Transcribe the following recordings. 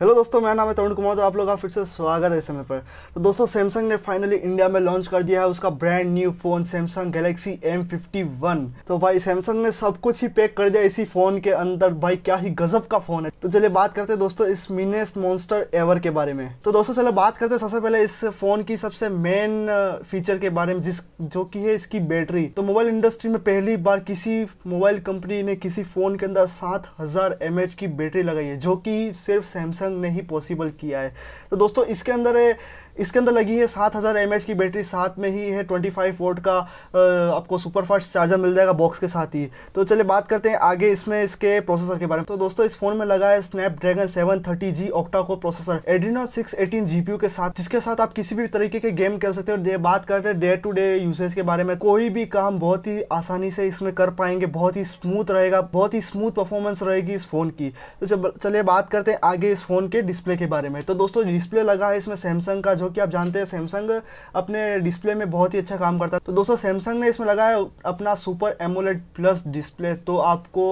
hello दोस्तों मेरा नाम है तरुण कुमार तो आप लोग का फिर से स्वागत है इस समय पर तो दोस्तों सैमसंग ने फाइनली इंडिया में लॉन्च कर दिया है उसका brand new phone Samsung Galaxy fifty one तो भाई सैमसंग ने सब कुछ ही पैक कर दिया इसी फोन के अंदर भाई क्या ही गजब का फोन है तो चलिए बात करते हैं दोस्तों इस मिनेस्ट मॉन्स्टर एवर के बारे में तो दोस्तों चलो बात करते हैं सबसे पहले इस फोन की सबसे मेन फीचर uh, के बारे में जिस जो की है इसकी बैटरी तो मोबाइल इंडस्ट्री में पहली बार किसी मोबाइल कंपनी ने किसी फोन के अंदर सात हजार की बैटरी लगाई है जो की सिर्फ सैमसंग ने ही पॉसिबल किया है तो दोस्तों इसके अंदर इसके अंदर लगी है सात हज़ार एम की बैटरी साथ में ही है ट्वेंटी फाइव वोट का आपको सुपर फास्ट चार्जर मिल जाएगा बॉक्स के साथ ही तो चलिए बात करते हैं आगे इसमें इसके प्रोसेसर के बारे में तो दोस्तों इस फोन में लगा है Snapdragon seven thirty G octa core processor Adreno six eighteen GPU के साथ जिसके साथ आप किसी भी तरीके के गेम खेल सकते हो बात करते हैं डे टू डे यूसेज के बारे में कोई भी काम बहुत ही आसानी से इसमें कर पाएंगे बहुत ही स्मूथ रहेगा बहुत ही स्मूथ परफॉर्मेंस रहेगी इस फोन की तो चलिए बात करते हैं आगे इस फोन के डिस्प्ले के बारे में तो दोस्तों डिस्प्ले लगा है इसमें सैमसंग का जो जो कि आप जानते हैं सैमसंग अपने डिस्प्ले में बहुत ही अच्छा काम करता है तो दोस्तों सैमसंग ने इसमें लगाया अपना सुपर एमोलेट प्लस डिस्प्ले तो आपको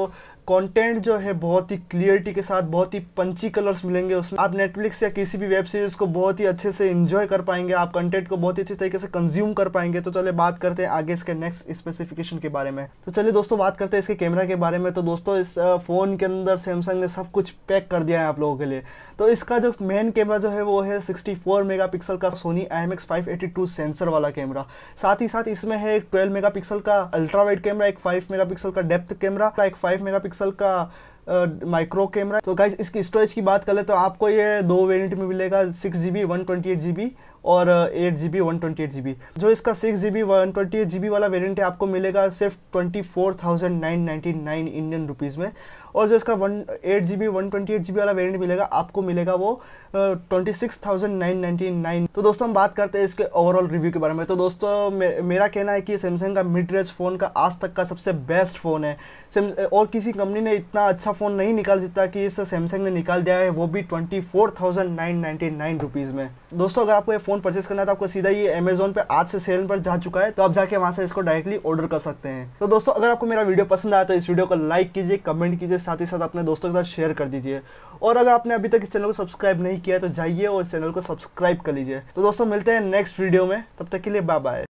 कंटेंट जो है बहुत ही क्लियरिटी के साथ बहुत ही पंची कलर्स मिलेंगे उसमें आप नेटफ्लिक्स या किसी भी वेब सीरीज को बहुत ही अच्छे से इंजॉय कर पाएंगे आप कंटेंट को बहुत ही अच्छे तरीके से कंज्यूम कर पाएंगे तो चले बात करते हैं आगे इसके नेक्स्ट स्पेसिफिकेशन के बारे में तो चलिए दोस्तों बात करते हैं इसके कैमरा के बारे में तो दोस्तों इस फ़ोन के अंदर सैमसंग ने सब कुछ पैक कर दिया है आप लोगों के लिए तो इसका जो मेन कैमरा जो है वो है मेगा पिक्सल का Sony I M X sensor वाला कैमरा साथ ही साथ इसमें है एक मेगा पिक्सल का अल्ट्रा वाइड कैमरा एक मेगा पिक्सल का डेप्थ कैमरा एक फाइव मेगा मेगापिक्सल का माइक्रो कैमरा तो गाइज इसकी स्टोरेज की बात करें तो आपको ये दो वेरिएंट में मिलेगा six G B one twenty eight G B और eight G B one twenty eight G B जो इसका six G B one twenty eight G B वाला वेरियंट है आपको मिलेगा सिर्फ twenty four thousand nine ninety nine Indian rupees में और जो इसका one eight G B one twenty eight G B वाला वेरियंट मिलेगा आपको मिलेगा वो twenty six thousand nine ninety nine तो दोस्तों हम बात करते हैं इसके ओवरऑल रिव्यू के बारे में तो दोस्तों मे, मेरा कहना है कि सैमसंग का मिड रेंज फ़ोन का आज तक का सबसे बेस्ट फ़ोन है और किसी कंपनी ने इतना अच्छा फ़ोन नहीं निकाल जितना कि इस सैमसंग ने निकाल दिया है वो भी twenty four thousand nine ninety nine rupees में दोस्तों अगर आपको ये फ़ोन फ़ोन परचेस करना है तो आपको सीधा ये अमेजोन पे आज से सेल पर जा चुका है तो आप जाके वहां से इसको डायरेक्टली ऑर्डर कर सकते हैं तो दोस्तों अगर आपको मेरा वीडियो पसंद आया तो इस वीडियो को लाइक कीजिए कमेंट कीजिए साथ ही साथ अपने दोस्तों के साथ शेयर कर दीजिए और अगर आपने अभी तक इस चैनल को सब्सक्राइब नहीं किया तो जाइए और चैनल को सब्सक्राइब कर लीजिए तो दोस्तों मिलते हैं नेक्स्ट वीडियो में तब तक के लिए बाय बाय